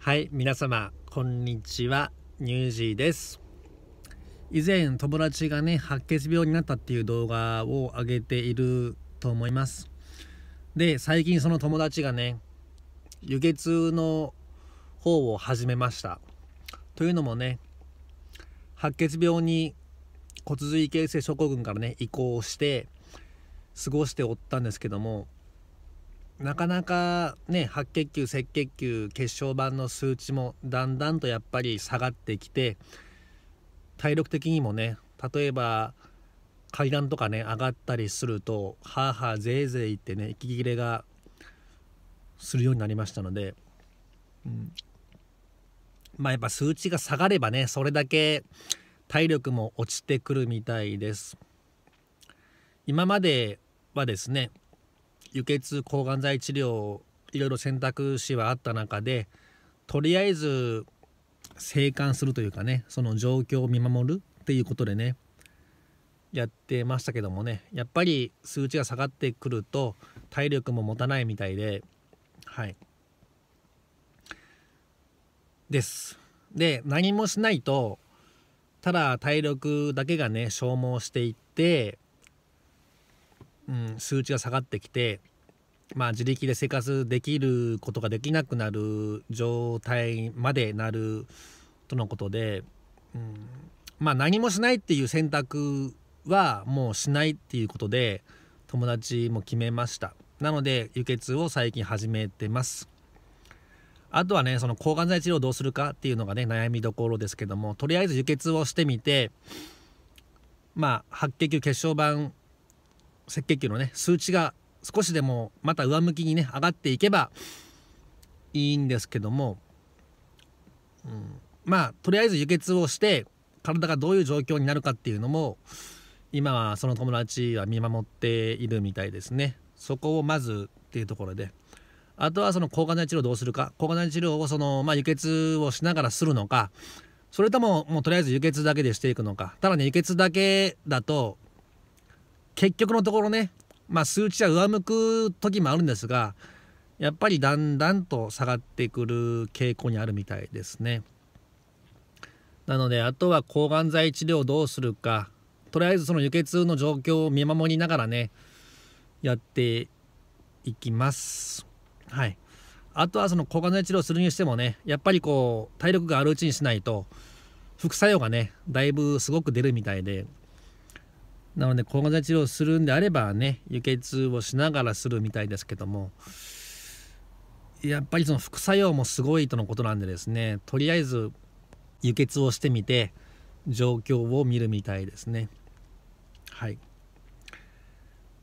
はい皆様こんにちはニュージーです以前友達がね白血病になったっていう動画を上げていると思いますで最近その友達がね輸血の方を始めましたというのもね白血病に骨髄形成症候群からね移行して過ごしておったんですけどもなかなかね白血球赤血球血小板の数値もだんだんとやっぱり下がってきて体力的にもね例えば階段とかね上がったりするとはあはあぜいぜいってね息切れがするようになりましたので、うん、まあやっぱ数値が下がればねそれだけ体力も落ちてくるみたいです。今まではですね輸血抗がん剤治療いろいろ選択肢はあった中でとりあえず生還するというかねその状況を見守るっていうことでねやってましたけどもねやっぱり数値が下がってくると体力も持たないみたいではいですで何もしないとただ体力だけがね消耗していってうん、数値が下がってきて、まあ、自力で生活できることができなくなる状態までなるとのことで、うん、まあ何もしないっていう選択はもうしないっていうことで友達も決めましたなので輸血を最近始めてますあとはねその抗がん剤治療どうするかっていうのがね悩みどころですけどもとりあえず輸血をしてみてまあ白血球血小板赤血球のね数値が少しでもまた上向きにね上がっていけばいいんですけども、うん、まあとりあえず輸血をして体がどういう状況になるかっていうのも今はその友達は見守っているみたいですねそこをまずっていうところであとはその抗がん剤治療どうするか抗がん剤治療をその、まあ、輸血をしながらするのかそれとももうとりあえず輸血だけでしていくのかただね輸血だけだと結局のところね、まあ、数値は上向く時もあるんですがやっぱりだんだんと下がってくる傾向にあるみたいですね。なのであとは抗がん剤治療をどうするかとりあえずその輸血の状況を見守りながらねやっていきます。はい、あとはその抗がん剤治療するにしてもねやっぱりこう体力があるうちにしないと副作用がねだいぶすごく出るみたいでなので抗がん剤治療をするんであればね輸血をしながらするみたいですけどもやっぱりその副作用もすごいとのことなんでですねとりあえず輸血をしてみて状況を見るみたいですねはい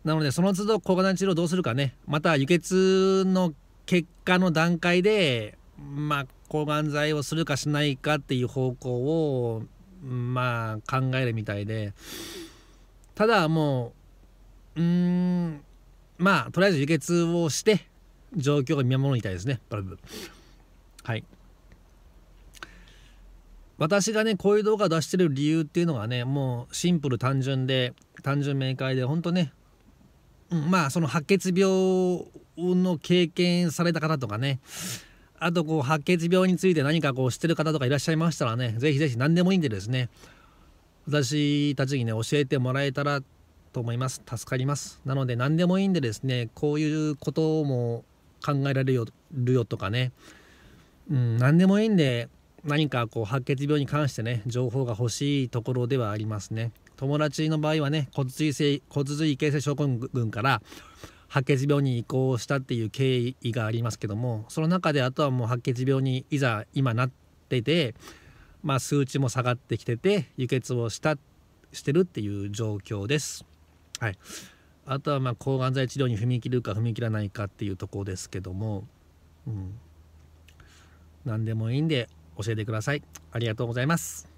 なのでその都度抗がん剤治療どうするかねまた輸血の結果の段階でまあ抗がん剤をするかしないかっていう方向をまあ考えるみたいで。ただもううんまあとりあえず輸血をして状況を見守りたいですねはい私がねこういう動画を出してる理由っていうのがねもうシンプル単純で単純明快でほんとね、うん、まあその白血病の経験された方とかねあとこう白血病について何かこう知ってる方とかいらっしゃいましたらね是非是非何でもいいんでですね私たちにね教えてもらえたらと思います助かりますなので何でもいいんでですねこういうことも考えられるよとかね、うん、何でもいいんで何かこう白血病に関してね情報が欲しいところではありますね友達の場合はね骨髄性骨髄形成症候群から白血病に移行したっていう経緯がありますけどもその中であとはもう白血病にいざ今なっててまあ、数値も下がってきてて輸血をしたしてるっていう状況です。はい、あとはまあ抗がん剤治療に踏み切るか踏み切らないかっていうところですけども、うん、何でもいいんで教えてください。ありがとうございます。